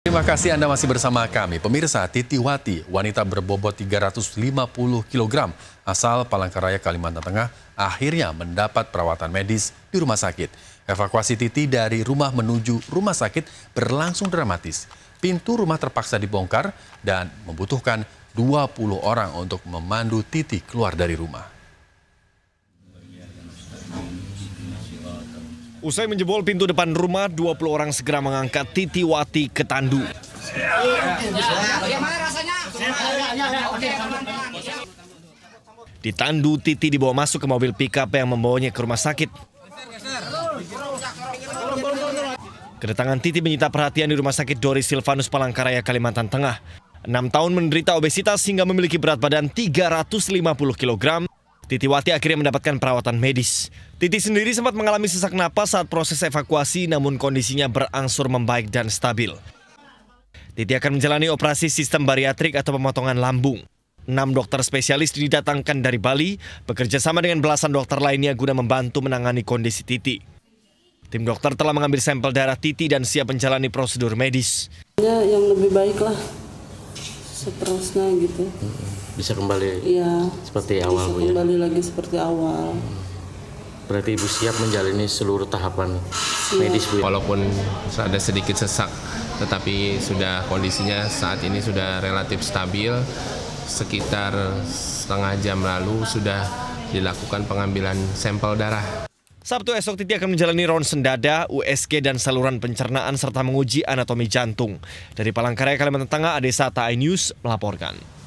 Terima kasih Anda masih bersama kami. Pemirsa Titi Wati, wanita berbobot 350 kg asal Palangkaraya, Kalimantan Tengah, akhirnya mendapat perawatan medis di rumah sakit. Evakuasi Titi dari rumah menuju rumah sakit berlangsung dramatis. Pintu rumah terpaksa dibongkar dan membutuhkan 20 orang untuk memandu Titi keluar dari rumah. Usai menjebol pintu depan rumah, 20 orang segera mengangkat Titiwati ke tandu. Di tandu, Titi dibawa masuk ke mobil pickup yang membawanya ke rumah sakit. Kedatangan Titi menyita perhatian di rumah sakit Doris Silvanus Palangkaraya, Kalimantan Tengah. Enam tahun menderita obesitas hingga memiliki berat badan 350 kg Titiwati akhirnya mendapatkan perawatan medis. Titi sendiri sempat mengalami sesak napas saat proses evakuasi namun kondisinya berangsur membaik dan stabil. Titi akan menjalani operasi sistem bariatrik atau pemotongan lambung. Enam dokter spesialis didatangkan dari Bali, bekerja sama dengan belasan dokter lainnya guna membantu menangani kondisi Titi. Tim dokter telah mengambil sampel darah Titi dan siap menjalani prosedur medis. yang lebih baik seterusnya gitu bisa kembali iya. ya, seperti awal bisa kembali ya? lagi seperti awal berarti ibu siap menjalani seluruh tahapan siap. medis bu ya? walaupun ada sedikit sesak tetapi sudah kondisinya saat ini sudah relatif stabil sekitar setengah jam lalu sudah dilakukan pengambilan sampel darah Sabtu esok Titi akan menjalani ronsen dada, USG dan saluran pencernaan serta menguji anatomi jantung. Dari Palangkaraya, Kalimantan Tengah, Adesa Tai News melaporkan.